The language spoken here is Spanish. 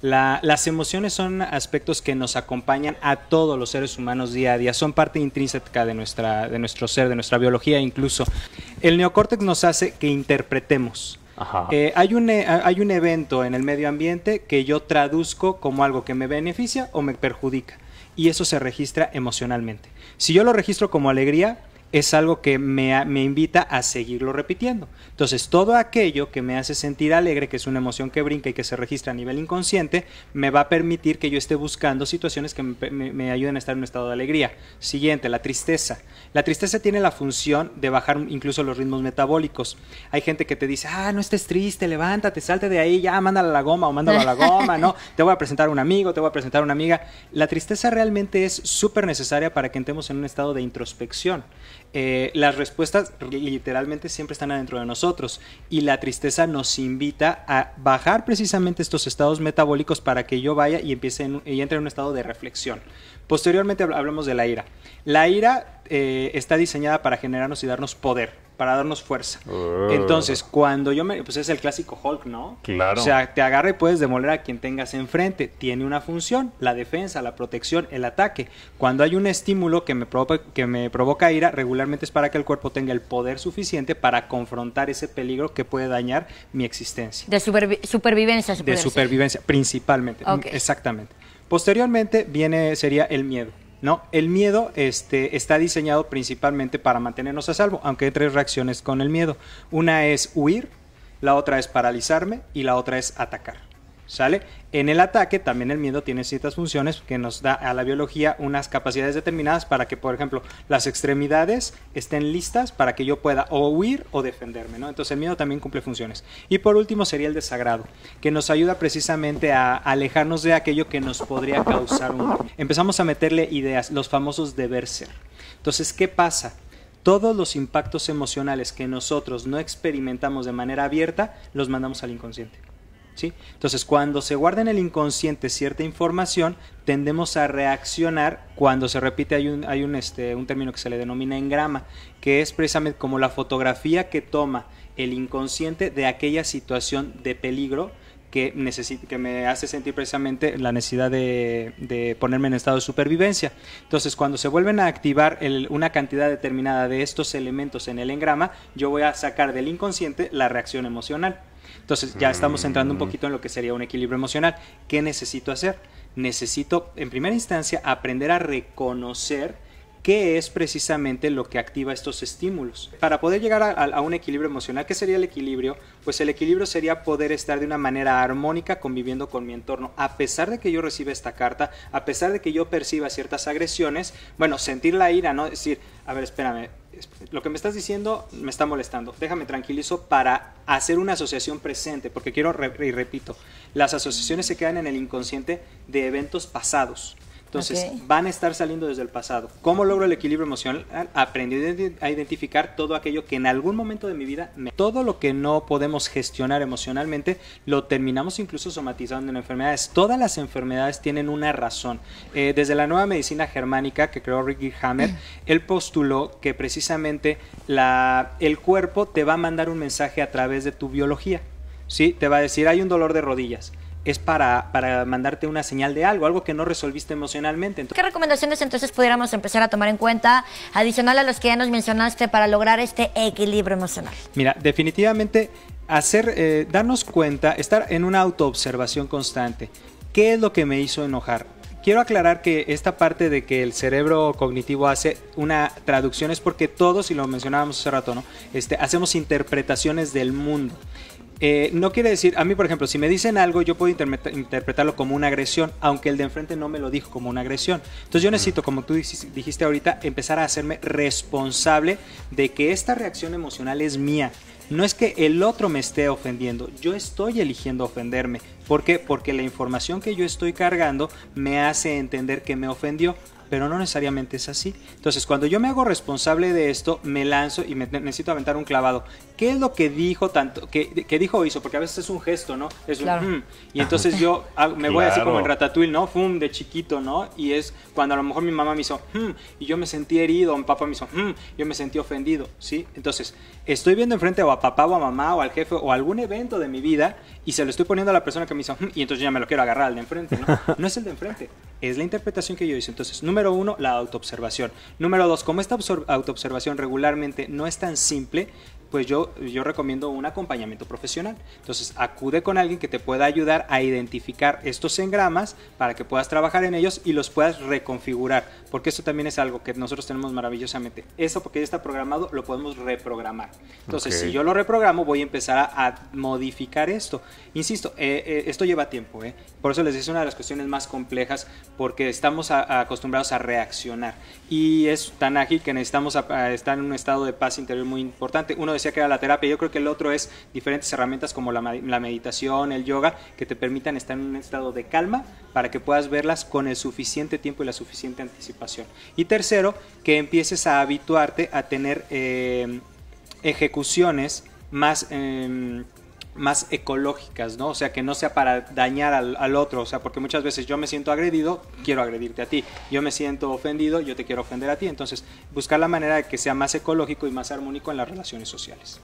las emociones son aspectos que nos acompañan a todos los seres humanos día a día, son parte intrínseca de, nuestra, de nuestro ser, de nuestra biología incluso. El neocórtex nos hace que interpretemos. Eh, hay, un, eh, hay un evento en el medio ambiente que yo traduzco como algo que me beneficia o me perjudica y eso se registra emocionalmente. Si yo lo registro como alegría, es algo que me, invita a seguirlo repitiendo. Entonces, todo aquello que me hace sentir alegre, que es una emoción que brinca y que se registra a nivel inconsciente, me va a permitir que yo esté buscando situaciones que me, ayuden a estar en un estado de alegría. Siguiente, la tristeza. La tristeza tiene la función de bajar incluso los ritmos metabólicos. Hay gente que te dice, ah, no estés triste, levántate, salte de ahí, ya, mándala a la goma o mándala a la goma, ¿no? Te voy a presentar a un amigo, te voy a presentar a una amiga. La tristeza realmente es súper necesaria para que entremos en un estado de introspección. Eh, las respuestas literalmente siempre están adentro de nosotros y la tristeza nos invita a bajar precisamente estos estados metabólicos para que yo vaya y empiece y entre en un estado de reflexión. Posteriormente hablamos de la ira. La ira eh, está diseñada para generarnos y darnos poder para darnos fuerza. Entonces, cuando yo me... Pues es el clásico Hulk, ¿no? Claro. O sea, te agarra y puedes demoler a quien tengas enfrente. Tiene una función, la defensa, la protección, el ataque. Cuando hay un estímulo que me, provoca, que me provoca ira, regularmente es para que el cuerpo tenga el poder suficiente para confrontar ese peligro que puede dañar mi existencia. De supervivencia. de supervivencia, principalmente. Exactamente. Posteriormente viene, sería el miedo. ¿no? El miedo este, está diseñado principalmente para mantenernos a salvo, aunque hay tres reacciones con el miedo. Una es huir, la otra es paralizarme y la otra es atacar. ¿Sale? En el ataque también el miedo tiene ciertas funciones que nos da a la biología unas capacidades determinadas para que, por ejemplo, las extremidades estén listas para que yo pueda o huir o defenderme, ¿no? Entonces el miedo también cumple funciones. Y por último sería el desagrado, que nos ayuda precisamente a alejarnos de aquello que nos podría causar un Empezamos a meterle ideas, los famosos deber ser. Entonces, ¿qué pasa? todos los impactos emocionales que nosotros no experimentamos de manera abierta, los mandamos al inconsciente. Entonces, cuando se guarda en el inconsciente cierta información, tendemos a reaccionar cuando se repite, hay este, un, término que se le denomina engrama, que es precisamente como la fotografía que toma el inconsciente de aquella situación de peligro que, que me hace sentir precisamente la necesidad de, de, ponerme en estado de supervivencia. Entonces, cuando se vuelven a activar una cantidad determinada de estos elementos en el engrama, yo voy a sacar del inconsciente la reacción emocional. Entonces ya estamos entrando un mm. poquito en lo que sería un equilibrio emocional. ¿Qué necesito hacer? Necesito, en primera instancia, aprender a reconocer qué es precisamente lo que activa estos estímulos. Para poder llegar a, un equilibrio emocional, ¿qué sería el equilibrio? Pues el equilibrio sería poder estar de una manera armónica conviviendo con mi entorno. A pesar de que yo reciba esta carta, a pesar de que yo perciba ciertas agresiones, bueno, sentir la ira, ¿no? decir, a ver, espérame, lo que me estás diciendo me está molestando. Déjame tranquilizo para hacer una asociación presente, porque quiero, y repito, las asociaciones se quedan en el inconsciente de eventos pasados. Entonces, van a estar saliendo desde el pasado. ¿Cómo logro el equilibrio emocional? Ah, aprendí a identificar todo aquello que en algún momento de mi vida, me... todo lo que no podemos gestionar emocionalmente, lo terminamos incluso somatizando en enfermedades. Todas las enfermedades tienen una razón. Eh, desde la nueva medicina germánica que creó Ricky Hammer, él postuló que precisamente la, el cuerpo te va a mandar un mensaje a través de tu biología. ¿sí? Te va a decir, hay un dolor de rodillas es para, para mandarte una señal de algo, algo que no resolviste emocionalmente. ¿Qué recomendaciones entonces pudiéramos empezar a tomar en cuenta, adicional a los que ya nos mencionaste, para lograr este equilibrio emocional? Mira, definitivamente hacer, eh, darnos cuenta, estar en una autoobservación constante. ¿Qué es lo que me hizo enojar? Quiero aclarar que esta parte de que el cerebro cognitivo hace una traducción es porque todos, y lo mencionábamos hace rato, ¿no? Este, hacemos interpretaciones del mundo. Eh, no quiere decir, a mí por ejemplo, si me dicen algo, yo puedo interpretarlo como una agresión, aunque el de enfrente no me lo dijo como una agresión. Entonces yo necesito, como tú dijiste ahorita, empezar a hacerme responsable de que esta reacción emocional es mía. No es que el otro me esté ofendiendo, yo estoy eligiendo ofenderme. ¿Por qué? Porque la información que yo estoy cargando me hace entender que me ofendió pero no necesariamente es así. Entonces, cuando yo me hago responsable de esto, me lanzo y necesito aventar un clavado. ¿Qué es lo que dijo tanto, que, dijo o hizo? Porque a veces es un gesto, ¿no? Es un, mm". y entonces yo me voy así como en ratatouille, ¿no? Fum, de chiquito, ¿no? Y es cuando a lo mejor mi mamá me hizo, mm", y yo me sentí herido, mi papá me hizo, mm", yo me sentí ofendido, ¿sí? Entonces, estoy viendo enfrente o a papá o a mamá o al jefe o algún evento de mi vida y se lo estoy poniendo a la persona que me hizo, y entonces ya me lo quiero agarrar al de enfrente, ¿no? No es el de enfrente, es la interpretación que yo hice. Entonces, número Número uno, la autoobservación. Número dos, como esta autoobservación regularmente no es tan simple, pues yo, yo recomiendo un acompañamiento profesional. Entonces, acude con alguien que te pueda ayudar a identificar estos engramas para que puedas trabajar en ellos y los puedas reconfigurar, porque esto también es algo que nosotros tenemos maravillosamente. Eso porque ya está programado, lo podemos reprogramar. Entonces, si yo lo reprogramo, voy a empezar a, modificar esto. Insisto, eh, eh, esto lleva tiempo, ¿eh? por eso les es una de las cuestiones más complejas, porque estamos acostumbrados a reaccionar y es tan ágil que necesitamos estar en un estado de paz interior muy importante. Uno de decía que era la terapia, yo creo que el otro es diferentes herramientas como la, meditación, el yoga, que te permitan estar en un estado de calma para que puedas verlas con el suficiente tiempo y la suficiente anticipación. Y tercero, que empieces a habituarte a tener eh, ejecuciones más... Em, más ecológicas, ¿no? O sea, que no sea para dañar al, al, otro, o sea, porque muchas veces yo me siento agredido, quiero agredirte a ti, yo me siento ofendido, yo te quiero ofender a ti, entonces buscar la manera de que sea más ecológico y más armónico en las relaciones sociales.